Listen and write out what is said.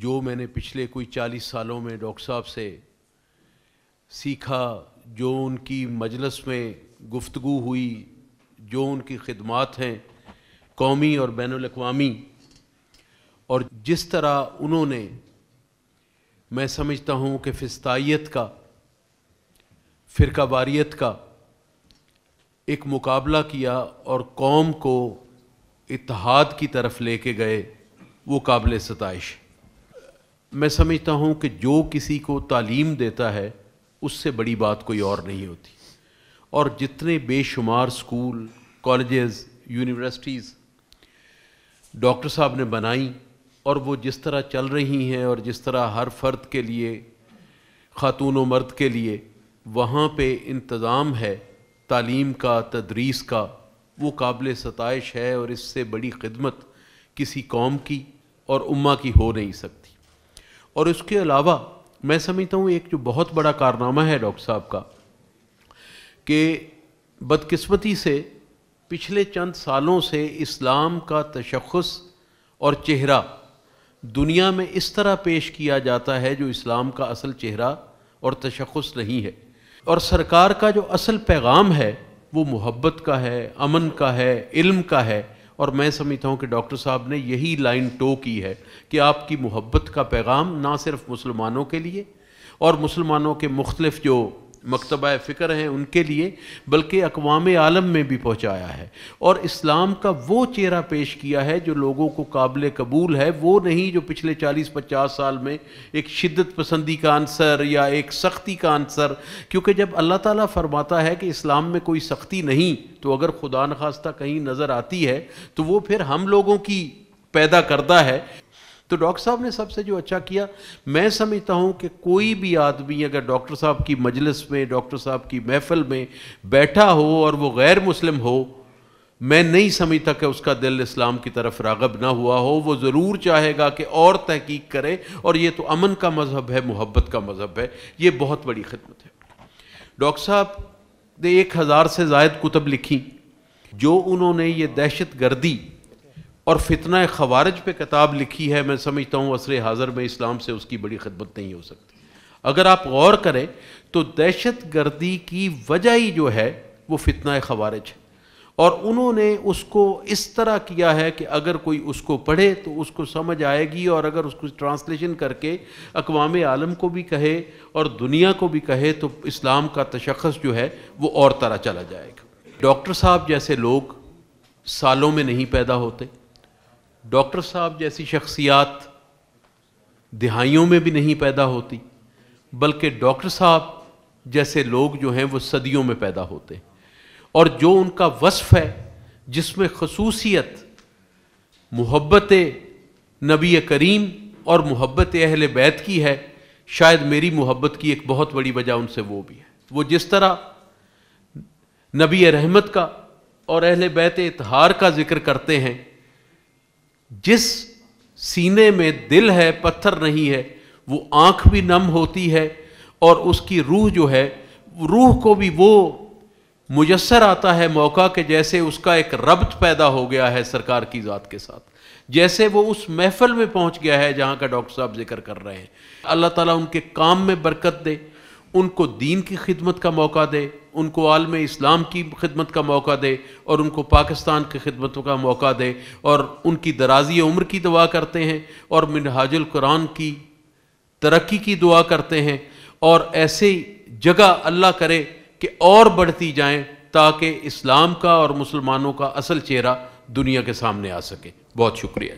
जो मैंने पिछले कोई चालीस सालों में डॉक्टर साहब से सीखा जो उनकी मजलस में गुफ्तु हुई जो उनकी खदमात हैं कौमी और बैन अवी और जिस तरह उन्होंने मैं समझता हूँ कि फ़िस्ताइत का फ़िरका वारियत का एक मुकाबला किया और कौम को इतिहाद की तरफ लेके गए वो काबिल सतश मैं समझता हूँ कि जो किसी को तालीम देता है उससे बड़ी बात कोई और नहीं होती और जितने बेशुमार स्कूल कॉलेजेस यूनिवर्सिटीज़ डॉक्टर साहब ने बनाई और वो जिस तरह चल रही हैं और जिस तरह हर फर्द के लिए ख़ातून व मर्द के लिए वहाँ पे इंतज़ाम है तालीम का तदरीस का वो काबिल सतश है और इससे बड़ी खिदमत किसी कौम की और उम्मा की हो नहीं सकती और उसके अलावा मैं समझता हूँ एक जो बहुत बड़ा कारनामा है डॉक्टर साहब का कि बदकिस्मती से पिछले चंद सालों से इस्लाम का तशखस और चेहरा दुनिया में इस तरह पेश किया जाता है जो इस्लाम का असल चेहरा और तशखस नहीं है और सरकार का जो असल पैगाम है वो मोहब्बत का है अमन का है इल्म का है और मैं समझता हूँ कि डॉक्टर साहब ने यही लाइन टो की है कि आपकी मोहब्बत का पैगाम ना सिर्फ मुसलमानों के लिए और मुसलमानों के मुख्तलिफ जो मकतबा फ़िक्र हैं उनके लिए बल्कि अकवाम आलम में भी पहुँचाया है और इस्लाम का वो चेहरा पेश किया है जो लोगों को काबिल कबूल है वो नहीं जो पिछले 40-50 साल में एक शिद्दत पसंदी का आंसर या एक सख्ती का आंसर क्योंकि जब अल्लाह ताला फरमाता है कि इस्लाम में कोई सख्ती नहीं तो अगर खुदा नखास्ता कहीं नज़र आती है तो वो फिर हम लोगों की पैदा करता है तो डॉक्टर साहब ने सबसे जो अच्छा किया मैं समझता हूँ कि कोई भी आदमी अगर डॉक्टर साहब की मजलिस में डॉक्टर साहब की महफिल में बैठा हो और वो गैर मुस्लिम हो मैं नहीं समझता कि उसका दिल इस्लाम की तरफ रागब ना हुआ हो वो ज़रूर चाहेगा कि और तहकीक करे और ये तो अमन का मज़हब है मोहब्बत का मज़हब है ये बहुत बड़ी खिदमत है डॉक्टर साहब ने एक हज़ार से जायद कुतब लिखी जो उन्होंने ये दहशत गर्दी और फितना खवारज पे किताब लिखी है मैं समझता हूँ असर हाज़र में इस्लाम से उसकी बड़ी खदमत नहीं हो सकती अगर आप गौर करें तो दहशत गर्दी की वजह ही जो है वो फितना खवारज है और उन्होंने उसको इस तरह किया है कि अगर कोई उसको पढ़े तो उसको समझ आएगी और अगर उसको ट्रांसलेशन करके अकवाम आलम को भी कहे और दुनिया को भी कहे तो इस्लाम का तशखस जो है वो और तरह चला जाएगा डॉक्टर साहब जैसे लोग सालों में नहीं पैदा होते डॉक्टर साहब जैसी शख्सियात दिहाइयों में भी नहीं पैदा होती बल्कि डॉक्टर साहब जैसे लोग जो हैं वो सदियों में पैदा होते हैं और जो उनका वसफ़ है जिसमें खसूसियत मोहब्बत नबी करीम और मोहब्बत अहल बैत की है शायद मेरी मोहब्बत की एक बहुत बड़ी वजह उनसे वो भी है वो जिस तरह नबी रहमत का और अहल बैत इतहार का जिक्र करते हैं जिस सीने में दिल है पत्थर नहीं है वो आंख भी नम होती है और उसकी रूह जो है रूह को भी वो मुजसर आता है मौका के जैसे उसका एक रब्त पैदा हो गया है सरकार की ज़ात के साथ जैसे वो उस महफल में पहुंच गया है जहां का डॉक्टर साहब जिक्र कर रहे हैं अल्लाह ताला उनके काम में बरकत दे उनको दीन की खिदमत का मौका दे उनको आलम इस्लाम की खिदमत का मौका दे और उनको पाकिस्तान की खिदमत का मौका दे और उनकी दराजी उम्र की दुआ करते हैं और मिनहाजुल कुरान की तरक्की की दुआ करते हैं और ऐसे जगह अल्लाह करे कि और बढ़ती जाएं ताकि इस्लाम का और मुसलमानों का असल चेहरा दुनिया के सामने आ सके बहुत शुक्रिया